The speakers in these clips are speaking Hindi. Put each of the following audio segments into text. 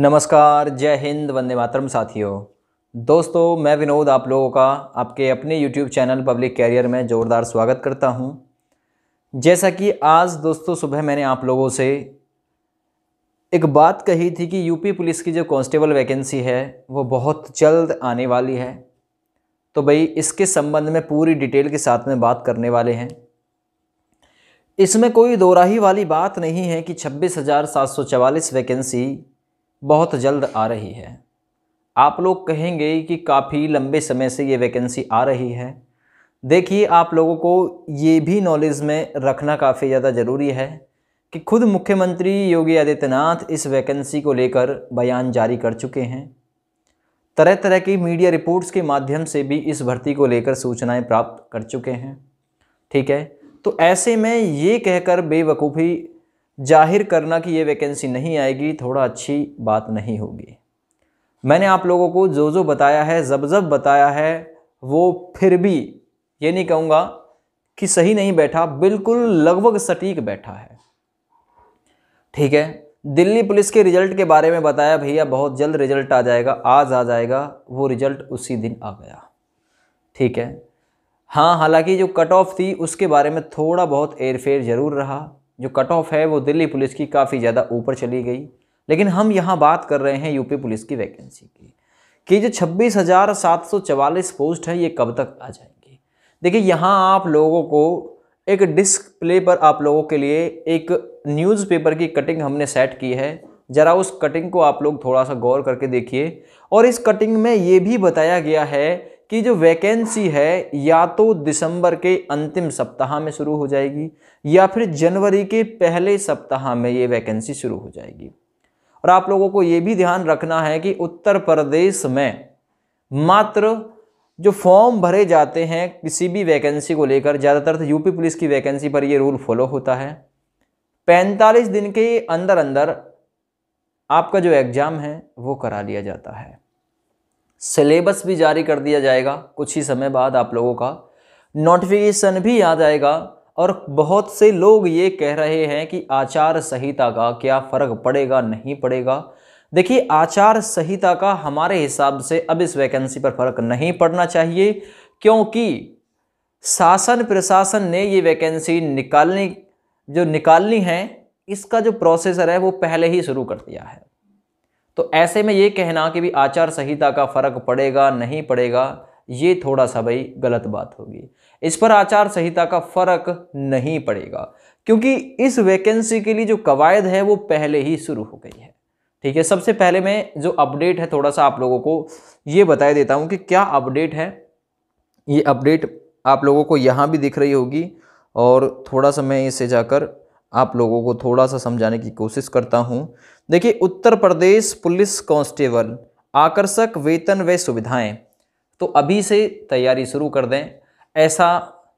नमस्कार जय हिंद वंदे मातरम साथियों दोस्तों मैं विनोद आप लोगों का आपके अपने YouTube चैनल पब्लिक कैरियर में ज़ोरदार स्वागत करता हूं। जैसा कि आज दोस्तों सुबह मैंने आप लोगों से एक बात कही थी कि यूपी पुलिस की जो कांस्टेबल वैकेंसी है वो बहुत जल्द आने वाली है तो भाई इसके संबंध में पूरी डिटेल के साथ में बात करने वाले हैं इसमें कोई दोराही वाली बात नहीं है कि छब्बीस वैकेंसी बहुत जल्द आ रही है आप लोग कहेंगे कि काफ़ी लंबे समय से ये वैकेंसी आ रही है देखिए आप लोगों को ये भी नॉलेज में रखना काफ़ी ज़्यादा ज़रूरी है कि खुद मुख्यमंत्री योगी आदित्यनाथ इस वैकेंसी को लेकर बयान जारी कर चुके हैं तरह तरह की मीडिया रिपोर्ट्स के माध्यम से भी इस भर्ती को लेकर सूचनाएं प्राप्त कर चुके हैं ठीक है तो ऐसे में ये कहकर बेवकूफ़ी जाहिर करना कि ये वैकेंसी नहीं आएगी थोड़ा अच्छी बात नहीं होगी मैंने आप लोगों को जो जो बताया है जब जब बताया है वो फिर भी ये नहीं कहूँगा कि सही नहीं बैठा बिल्कुल लगभग सटीक बैठा है ठीक है दिल्ली पुलिस के रिजल्ट के बारे में बताया भैया बहुत जल्द रिजल्ट आ जाएगा आज आ जाएगा वो रिजल्ट उसी दिन आ गया ठीक है हाँ हालांकि जो कट ऑफ थी उसके बारे में थोड़ा बहुत एयरफेयर ज़रूर रहा जो कट ऑफ है वो दिल्ली पुलिस की काफ़ी ज़्यादा ऊपर चली गई लेकिन हम यहाँ बात कर रहे हैं यूपी पुलिस की वैकेंसी की कि जो छब्बीस हज़ार सात सौ चवालीस पोस्ट है ये कब तक आ जाएंगी देखिए यहाँ आप लोगों को एक डिस्प्ले पर आप लोगों के लिए एक न्यूज़पेपर की कटिंग हमने सेट की है ज़रा उस कटिंग को आप लोग थोड़ा सा गौर करके देखिए और इस कटिंग में ये भी बताया गया है कि जो वैकेंसी है या तो दिसंबर के अंतिम सप्ताह में शुरू हो जाएगी या फिर जनवरी के पहले सप्ताह में ये वैकेंसी शुरू हो जाएगी और आप लोगों को ये भी ध्यान रखना है कि उत्तर प्रदेश में मात्र जो फॉर्म भरे जाते हैं किसी भी वैकेंसी को लेकर ज़्यादातर तो यूपी पुलिस की वैकेंसी पर ये रूल फॉलो होता है पैंतालीस दिन के अंदर अंदर आपका जो एग्ज़ाम है वो करा लिया जाता है सिलेबस भी जारी कर दिया जाएगा कुछ ही समय बाद आप लोगों का नोटिफिकेशन भी आ जाएगा और बहुत से लोग ये कह रहे हैं कि आचार संहिता का क्या फ़र्क पड़ेगा नहीं पड़ेगा देखिए आचार संहिता का हमारे हिसाब से अब इस वैकेंसी पर फर्क नहीं पड़ना चाहिए क्योंकि शासन प्रशासन ने ये वैकेंसी निकालने जो निकालनी है इसका जो प्रोसेसर है वो पहले ही शुरू कर दिया है तो ऐसे में ये कहना कि भी आचार संहिता का फर्क पड़ेगा नहीं पड़ेगा ये थोड़ा सा भाई गलत बात होगी इस पर आचार संहिता का फर्क नहीं पड़ेगा क्योंकि इस वैकेंसी के लिए जो कवायद है वो पहले ही शुरू हो गई है ठीक है सबसे पहले मैं जो अपडेट है थोड़ा सा आप लोगों को ये बता देता हूँ कि क्या अपडेट है ये अपडेट आप लोगों को यहाँ भी दिख रही होगी और थोड़ा सा मैं इसे जाकर आप लोगों को थोड़ा सा समझाने की कोशिश करता हूँ देखिए उत्तर प्रदेश पुलिस कांस्टेबल आकर्षक वेतन व सुविधाएं तो अभी से तैयारी शुरू कर दें ऐसा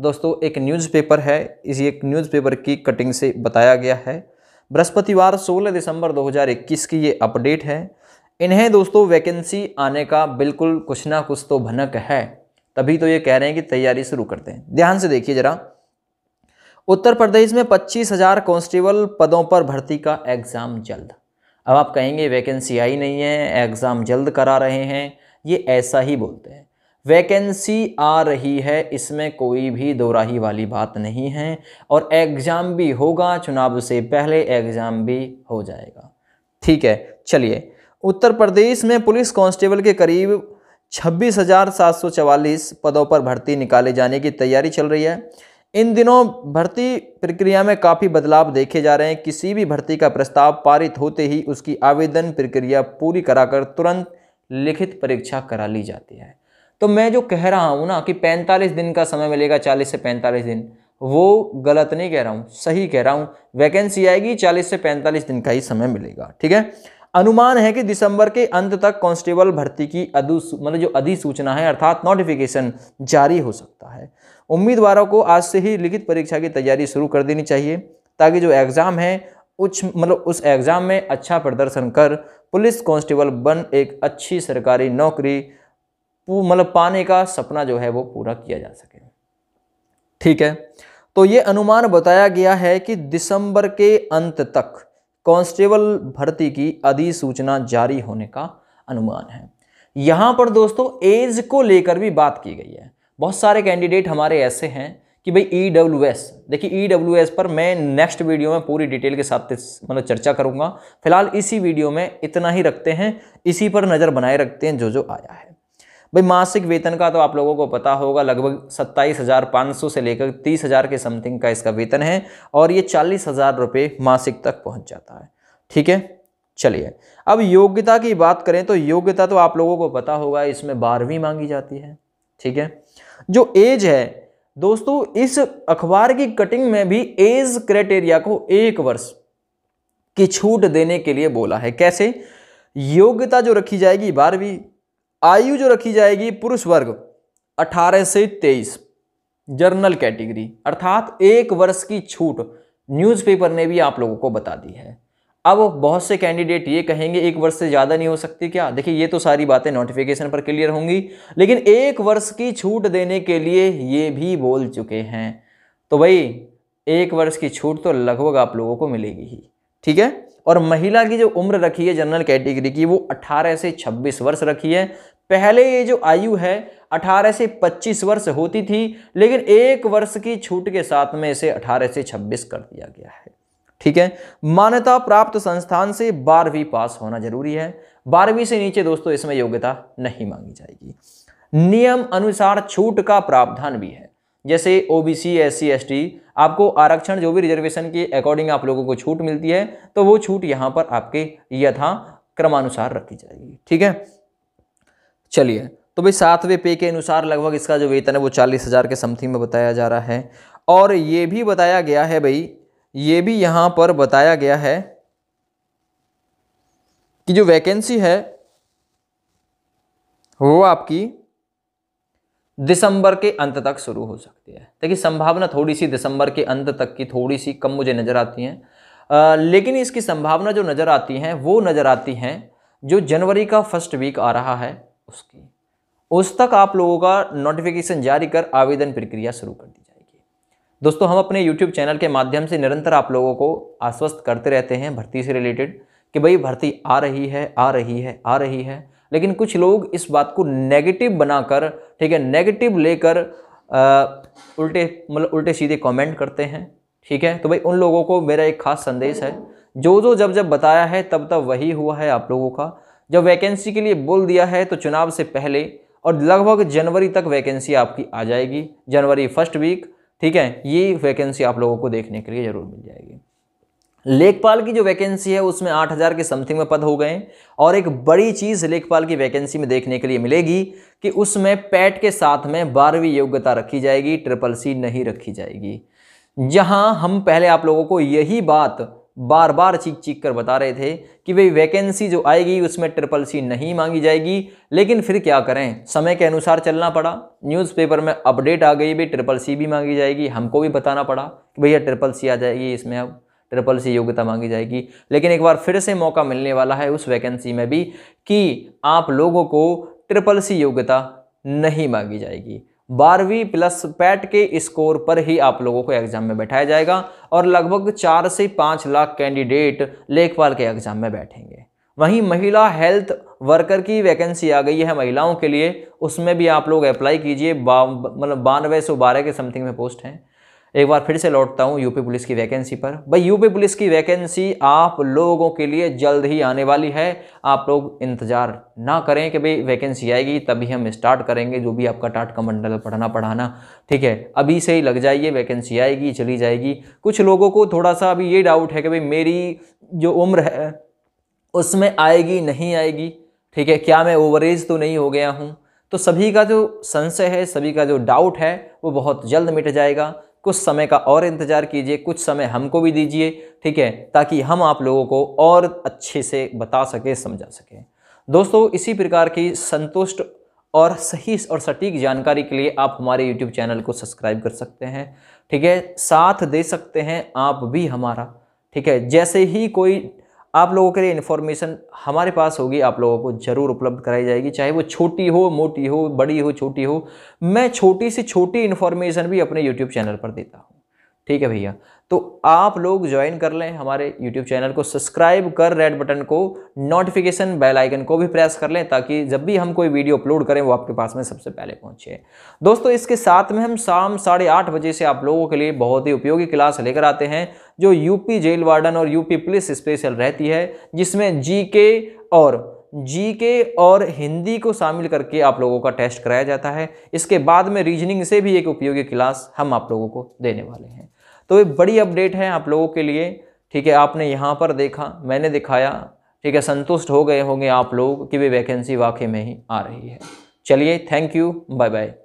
दोस्तों एक न्यूज़पेपर है इसी एक न्यूज़पेपर की कटिंग से बताया गया है बृहस्पतिवार 16 दिसंबर 2021 की ये अपडेट है इन्हें दोस्तों वैकेंसी आने का बिल्कुल कुछ ना कुछ तो भनक है तभी तो ये कह रहे हैं कि तैयारी शुरू कर दें ध्यान से देखिए ज़रा उत्तर प्रदेश में पच्चीस हजार कॉन्स्टेबल पदों पर भर्ती का एग्ज़ाम जल्द अब आप कहेंगे वैकेंसी आई नहीं है एग्ज़ाम जल्द करा रहे हैं ये ऐसा ही बोलते हैं वैकेंसी आ रही है इसमें कोई भी दोराही वाली बात नहीं है और एग्ज़ाम भी होगा चुनाव से पहले एग्ज़ाम भी हो जाएगा ठीक है चलिए उत्तर प्रदेश में पुलिस कांस्टेबल के करीब छब्बीस पदों पर भर्ती निकाले जाने की तैयारी चल रही है इन दिनों भर्ती प्रक्रिया में काफ़ी बदलाव देखे जा रहे हैं किसी भी भर्ती का प्रस्ताव पारित होते ही उसकी आवेदन प्रक्रिया पूरी कराकर तुरंत लिखित परीक्षा करा ली जाती है तो मैं जो कह रहा हूँ ना कि 45 दिन का समय मिलेगा 40 से 45 दिन वो गलत नहीं कह रहा हूँ सही कह रहा हूँ वैकेंसी आएगी 40 से 45 दिन का ही समय मिलेगा ठीक है अनुमान है कि दिसंबर के अंत तक कांस्टेबल भर्ती की मतलब जो अधिसूचना है अर्थात नोटिफिकेशन जारी हो सकता है उम्मीदवारों को आज से ही लिखित परीक्षा की तैयारी शुरू कर देनी चाहिए ताकि जो एग्ज़ाम है उच्च मतलब उस एग्ज़ाम में अच्छा प्रदर्शन कर पुलिस कांस्टेबल बन एक अच्छी सरकारी नौकरी मतलब पाने का सपना जो है वो पूरा किया जा सके ठीक है तो ये अनुमान बताया गया है कि दिसंबर के अंत तक कांस्टेबल भर्ती की अधिसूचना जारी होने का अनुमान है यहाँ पर दोस्तों एज को लेकर भी बात की गई है बहुत सारे कैंडिडेट हमारे ऐसे हैं कि भाई ई डब्ल्यू एस देखिए ई डब्ल्यू एस पर मैं नेक्स्ट वीडियो में पूरी डिटेल के साथ मतलब चर्चा करूंगा फिलहाल इसी वीडियो में इतना ही रखते हैं इसी पर नज़र बनाए रखते हैं जो जो आया है भाई मासिक वेतन का तो आप लोगों को पता होगा लगभग सत्ताईस हज़ार पाँच सौ से लेकर तीस हज़ार के समथिंग का इसका वेतन है और ये चालीस हज़ार रुपये मासिक तक पहुँच जाता है ठीक है चलिए अब योग्यता की बात करें तो योग्यता तो आप लोगों को पता होगा इसमें बारहवीं मांगी जाती है ठीक है जो एज है दोस्तों इस अखबार की कटिंग में भी एज क्राइटेरिया को एक वर्ष की छूट देने के लिए बोला है कैसे योग्यता जो रखी जाएगी बारहवीं आयु जो रखी जाएगी पुरुष वर्ग 18 से 23 जर्नल कैटेगरी अर्थात एक वर्ष की छूट न्यूज़पेपर ने भी आप लोगों को बता दी है अब बहुत से कैंडिडेट ये कहेंगे एक वर्ष से ज़्यादा नहीं हो सकती क्या देखिए ये तो सारी बातें नोटिफिकेशन पर क्लियर होंगी लेकिन एक वर्ष की छूट देने के लिए ये भी बोल चुके हैं तो भाई एक वर्ष की छूट तो लगभग आप लोगों को मिलेगी ही ठीक है और महिला की जो उम्र रखी है जनरल कैटेगरी की वो 18 से 26 वर्ष रखी है पहले ये जो आयु है 18 से 25 वर्ष होती थी लेकिन एक वर्ष की छूट के साथ में इसे 18 से 26 कर दिया गया है ठीक है मान्यता प्राप्त संस्थान से बारहवीं पास होना जरूरी है बारहवीं से नीचे दोस्तों इसमें योग्यता नहीं मांगी जाएगी नियम अनुसार छूट का प्रावधान भी है जैसे ओबीसी एससी एसटी आपको आरक्षण जो भी रिजर्वेशन के अकॉर्डिंग आप लोगों को छूट मिलती है तो वो छूट यहां पर आपके यथा क्रमानुसार रखी जाएगी ठीक है चलिए तो भाई सातवें पे के अनुसार लगभग इसका जो वेतन है वो चालीस हज़ार के समथिंग में बताया जा रहा है और ये भी बताया गया है भाई ये भी यहाँ पर बताया गया है कि जो वैकेंसी है वो आपकी दिसंबर के अंत तक शुरू हो सकती है देखिए संभावना थोड़ी सी दिसंबर के अंत तक की थोड़ी सी कम मुझे नज़र आती हैं आ, लेकिन इसकी संभावना जो नज़र आती हैं वो नज़र आती हैं जो जनवरी का फर्स्ट वीक आ रहा है उसकी उस तक आप लोगों का नोटिफिकेशन जारी कर आवेदन प्रक्रिया शुरू कर दी दोस्तों हम अपने YouTube चैनल के माध्यम से निरंतर आप लोगों को आश्वस्त करते रहते हैं भर्ती से रिलेटेड कि भाई भर्ती आ रही है आ रही है आ रही है लेकिन कुछ लोग इस बात को नेगेटिव बनाकर ठीक है नेगेटिव लेकर उल्टे मतलब उल्टे सीधे कमेंट करते हैं ठीक है तो भाई उन लोगों को मेरा एक खास संदेश है जो जो जब जब बताया है तब तब वही हुआ है आप लोगों का जब वैकेंसी के लिए बोल दिया है तो चुनाव से पहले और लगभग जनवरी तक वैकेंसी आपकी आ जाएगी जनवरी फर्स्ट वीक ठीक है ये वैकेंसी आप लोगों को देखने के लिए ज़रूर मिल जाएगी लेखपाल की जो वैकेंसी है उसमें आठ हज़ार के समथिंग में पद हो गए और एक बड़ी चीज़ लेखपाल की वैकेंसी में देखने के लिए मिलेगी कि उसमें पैट के साथ में बारहवीं योग्यता रखी जाएगी ट्रिपल सी नहीं रखी जाएगी जहां हम पहले आप लोगों को यही बात बार बार चीख चीख कर बता रहे थे कि भाई वैकेंसी जो आएगी उसमें ट्रिपल सी नहीं मांगी जाएगी लेकिन फिर क्या करें समय के अनुसार चलना पड़ा न्यूज़पेपर में अपडेट आ गई भी ट्रिपल सी भी मांगी जाएगी हमको भी बताना पड़ा कि भैया ट्रिपल सी आ जाएगी इसमें अब ट्रिपल सी योग्यता मांगी जाएगी लेकिन एक बार फिर से मौका मिलने वाला है उस वैकेंसी में भी कि आप लोगों को ट्रिपल सी योग्यता नहीं मांगी जाएगी बारहवीं प्लस पैट के स्कोर पर ही आप लोगों को एग्जाम में बैठाया जाएगा और लगभग चार से पाँच लाख कैंडिडेट लेखपाल के एग्जाम में बैठेंगे वहीं महिला हेल्थ वर्कर की वैकेंसी आ गई है महिलाओं के लिए उसमें भी आप लोग अप्लाई कीजिए मतलब बानवे सौ बारह के समथिंग में पोस्ट हैं एक बार फिर से लौटता हूँ यूपी पुलिस की वैकेंसी पर भाई यूपी पुलिस की वैकेंसी आप लोगों के लिए जल्द ही आने वाली है आप लोग इंतज़ार ना करें कि भाई वैकेंसी आएगी तभी हम स्टार्ट करेंगे जो भी आपका टाट का मंडल पढ़ना पढ़ाना ठीक है अभी से ही लग जाइए वैकेंसी आएगी चली जाएगी कुछ लोगों को थोड़ा सा अभी ये डाउट है कि भाई मेरी जो उम्र है उसमें आएगी नहीं आएगी ठीक है क्या मैं ओवरेज तो नहीं हो गया हूँ तो सभी का जो संशय है सभी का जो डाउट है वो बहुत जल्द मिट जाएगा कुछ समय का और इंतज़ार कीजिए कुछ समय हमको भी दीजिए ठीक है ताकि हम आप लोगों को और अच्छे से बता सकें समझा सकें दोस्तों इसी प्रकार की संतुष्ट और सही और सटीक जानकारी के लिए आप हमारे यूट्यूब चैनल को सब्सक्राइब कर सकते हैं ठीक है साथ दे सकते हैं आप भी हमारा ठीक है जैसे ही कोई आप लोगों के लिए इन्फॉर्मेशन हमारे पास होगी आप लोगों को ज़रूर उपलब्ध कराई जाएगी चाहे वो छोटी हो मोटी हो बड़ी हो छोटी हो मैं छोटी से छोटी इन्फॉर्मेशन भी अपने यूट्यूब चैनल पर देता हूँ ठीक है भैया तो आप लोग ज्वाइन कर लें हमारे यूट्यूब चैनल को सब्सक्राइब कर रेड बटन को नोटिफिकेशन बेल आइकन को भी प्रेस कर लें ताकि जब भी हम कोई वीडियो अपलोड करें वो आपके पास में सबसे पहले पहुंचे दोस्तों इसके साथ में हम शाम साढ़े आठ बजे से आप लोगों के लिए बहुत ही उपयोगी क्लास लेकर आते हैं जो यूपी जेल वार्डन और यूपी पुलिस स्पेशल रहती है जिसमें जी और जी के और हिंदी को शामिल करके आप लोगों का टेस्ट कराया जाता है इसके बाद में रीजनिंग से भी एक उपयोगी क्लास हम आप लोगों को देने वाले हैं तो ये बड़ी अपडेट है आप लोगों के लिए ठीक है आपने यहाँ पर देखा मैंने दिखाया ठीक है संतुष्ट हो गए होंगे आप लोग कि वे वैकेंसी वाकई में ही आ रही है चलिए थैंक यू बाय बाय